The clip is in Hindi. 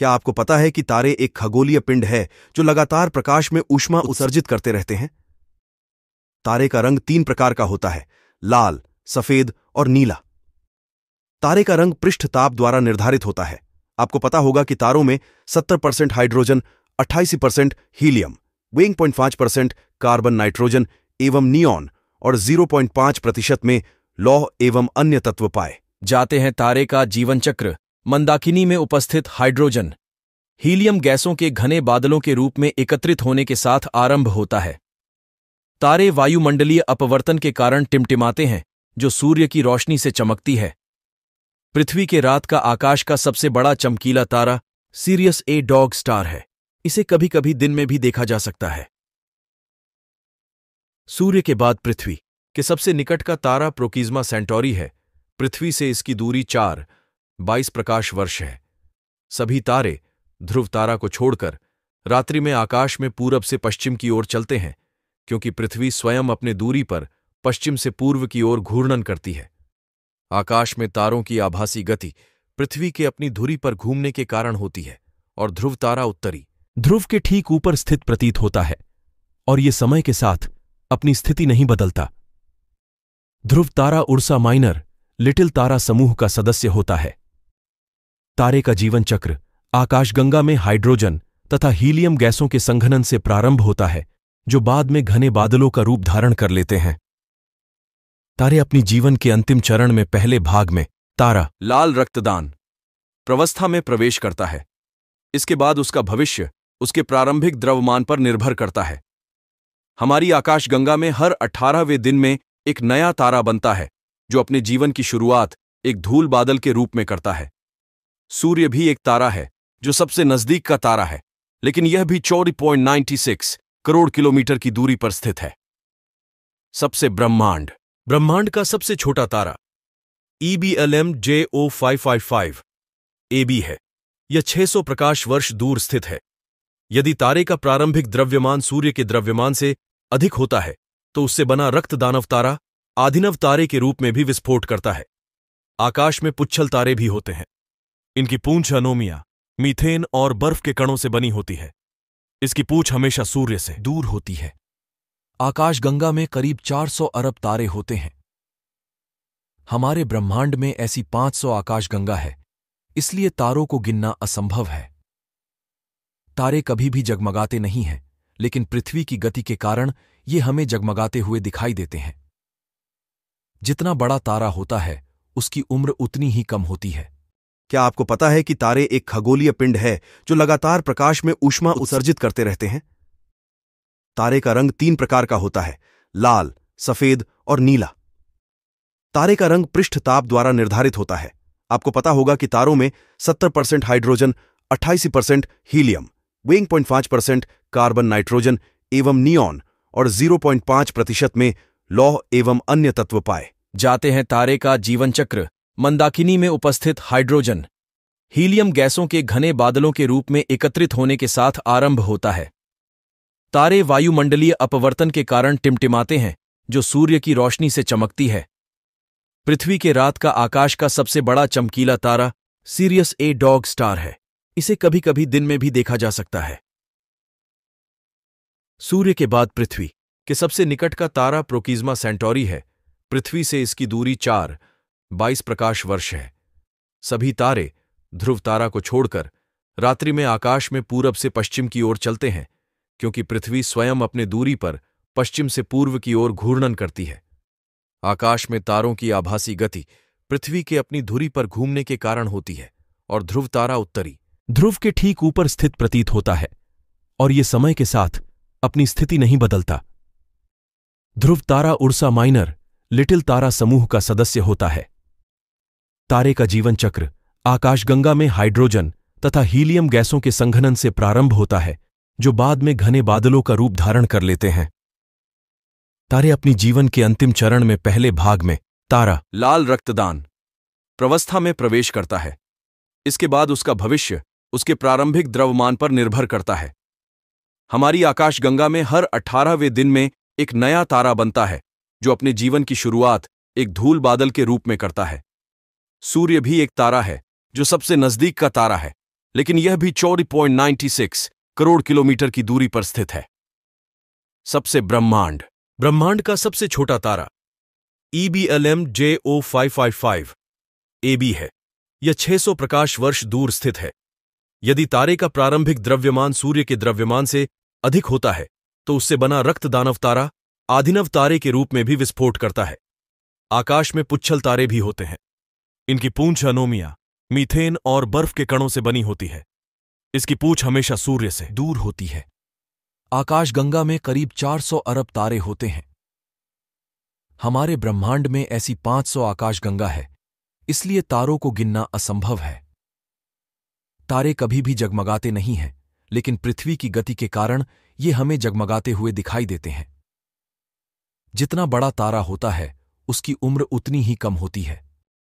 क्या आपको पता है कि तारे एक खगोलीय पिंड है जो लगातार प्रकाश में ऊष्मा उत्सर्जित करते रहते हैं तारे का रंग तीन प्रकार का होता है लाल सफेद और नीला तारे का रंग पृष्ठ ताप द्वारा निर्धारित होता है आपको पता होगा कि तारों में 70 परसेंट हाइड्रोजन अट्ठाईस परसेंट हीलियम वेइंग पॉइंट पांच परसेंट कार्बन नाइट्रोजन एवं नियॉन और पांच प्रतिशत में लौह एवं अन्य तत्व पाए जाते हैं तारे का जीवन चक्र मंदाकिनी में उपस्थित हाइड्रोजन हीलियम गैसों के घने बादलों के रूप में एकत्रित होने के साथ आरंभ होता है तारे वायुमंडलीय अपवर्तन के कारण टिमटिमाते हैं जो सूर्य की रोशनी से चमकती है पृथ्वी के रात का आकाश का सबसे बड़ा चमकीला तारा सीरियस ए डॉग स्टार है इसे कभी कभी दिन में भी देखा जा सकता है सूर्य के बाद पृथ्वी के सबसे निकट का तारा प्रोकिज्मा सेंटोरी है पृथ्वी से इसकी दूरी चार बाईस प्रकाश वर्ष है सभी तारे ध्रुव तारा को छोड़कर रात्रि में आकाश में पूरब से पश्चिम की ओर चलते हैं क्योंकि पृथ्वी स्वयं अपने दूरी पर पश्चिम से पूर्व की ओर घूर्णन करती है आकाश में तारों की आभासी गति पृथ्वी के अपनी धुरी पर घूमने के कारण होती है और ध्रुव तारा उत्तरी ध्रुव के ठीक ऊपर स्थित प्रतीत होता है और ये समय के साथ अपनी स्थिति नहीं बदलता ध्रुव तारा उर्सा माइनर लिटिल तारा समूह का सदस्य होता है तारे का जीवन चक्र आकाशगंगा में हाइड्रोजन तथा हीलियम गैसों के संघनन से प्रारंभ होता है जो बाद में घने बादलों का रूप धारण कर लेते हैं तारे अपनी जीवन के अंतिम चरण में पहले भाग में तारा लाल रक्तदान प्रवस्था में प्रवेश करता है इसके बाद उसका भविष्य उसके प्रारंभिक द्रव्यमान पर निर्भर करता है हमारी आकाशगंगा में हर अठारहवें दिन में एक नया तारा बनता है जो अपने जीवन की शुरुआत एक धूल बादल के रूप में करता है सूर्य भी एक तारा है जो सबसे नजदीक का तारा है लेकिन यह भी चौरी point ninety six crore kilometre की दूरी पर स्थित है सबसे ब्रह्मांड ब्रह्मांड का सबसे छोटा तारा EBLM J O five five five A B है यह 600 प्रकाश वर्ष दूर स्थित है यदि तारे का प्रारंभिक द्रव्यमान सूर्य के द्रव्यमान से अधिक होता है तो उससे बना रक्त दानव तारा आधिनव तारे के रूप में भी विस्फोट करता है आकाश में पुच्छल तारे भी होते हैं इनकी पूंछ अनोमिया मीथेन और बर्फ के कणों से बनी होती है इसकी पूंछ हमेशा सूर्य से दूर होती है आकाशगंगा में करीब 400 अरब तारे होते हैं हमारे ब्रह्मांड में ऐसी 500 आकाशगंगा है इसलिए तारों को गिनना असंभव है तारे कभी भी जगमगाते नहीं हैं लेकिन पृथ्वी की गति के कारण ये हमें जगमगाते हुए दिखाई देते हैं जितना बड़ा तारा होता है उसकी उम्र उतनी ही कम होती है क्या आपको पता है कि तारे एक खगोलीय पिंड है जो लगातार प्रकाश में ऊष्मा उत्सर्जित करते रहते हैं तारे का रंग तीन प्रकार का होता है लाल सफेद और नीला तारे का रंग पृष्ठ ताप द्वारा निर्धारित होता है आपको पता होगा कि तारों में 70 परसेंट हाइड्रोजन अट्ठाईसी परसेंट हीलियम वेंग पॉइंट पांच परसेंट कार्बन नाइट्रोजन एवं नियॉन और 0.5 प्रतिशत में लौह एवं अन्य तत्व पाए जाते हैं तारे का जीवन चक्र मंदाकिनी में उपस्थित हाइड्रोजन हीलियम गैसों के घने बादलों के रूप में एकत्रित होने के साथ आरंभ होता है तारे वायुमंडलीय अपवर्तन के कारण टिमटिमाते हैं जो सूर्य की रोशनी से चमकती है पृथ्वी के रात का आकाश का सबसे बड़ा चमकीला तारा सीरियस ए डॉग स्टार है इसे कभी कभी दिन में भी देखा जा सकता है सूर्य के बाद पृथ्वी के सबसे निकट का तारा प्रोकिज्मा सेंटोरी है पृथ्वी से इसकी दूरी चार बाईस प्रकाश वर्ष है सभी तारे ध्रुव तारा को छोड़कर रात्रि में आकाश में पूरब से पश्चिम की ओर चलते हैं क्योंकि पृथ्वी स्वयं अपने दूरी पर पश्चिम से पूर्व की ओर घूर्णन करती है आकाश में तारों की आभासी गति पृथ्वी के अपनी धुरी पर घूमने के कारण होती है और ध्रुव तारा उत्तरी ध्रुव के ठीक ऊपर स्थित प्रतीत होता है और ये समय के साथ अपनी स्थिति नहीं बदलता ध्रुव तारा उर्सा माइनर लिटिल तारा समूह का सदस्य होता है तारे का जीवन चक्र आकाशगंगा में हाइड्रोजन तथा हीलियम गैसों के संघनन से प्रारंभ होता है जो बाद में घने बादलों का रूप धारण कर लेते हैं तारे अपनी जीवन के अंतिम चरण में पहले भाग में तारा लाल रक्तदान प्रवस्था में प्रवेश करता है इसके बाद उसका भविष्य उसके प्रारंभिक द्रव्यमान पर निर्भर करता है हमारी आकाशगंगा में हर अठारहवें दिन में एक नया तारा बनता है जो अपने जीवन की शुरुआत एक धूल बादल के रूप में करता है सूर्य भी एक तारा है जो सबसे नजदीक का तारा है लेकिन यह भी चौदह point ninety six crore kilometre की दूरी पर स्थित है सबसे ब्रह्मांड ब्रह्मांड का सबसे छोटा तारा EBLM J O five five five A B है यह 600 प्रकाश वर्ष दूर स्थित है यदि तारे का प्रारंभिक द्रव्यमान सूर्य के द्रव्यमान से अधिक होता है तो उससे बना रक्त दानव तारा आधिनव तारे के रूप में भी विस्फोट करता है आकाश में पुच्छल तारे भी होते हैं इनकी पूंछ अनोमिया मीथेन और बर्फ के कणों से बनी होती है इसकी पूंछ हमेशा सूर्य से दूर होती है आकाशगंगा में करीब 400 अरब तारे होते हैं हमारे ब्रह्मांड में ऐसी 500 आकाशगंगा है इसलिए तारों को गिनना असंभव है तारे कभी भी जगमगाते नहीं हैं लेकिन पृथ्वी की गति के कारण ये हमें जगमगाते हुए दिखाई देते हैं जितना बड़ा तारा होता है उसकी उम्र उतनी ही कम होती है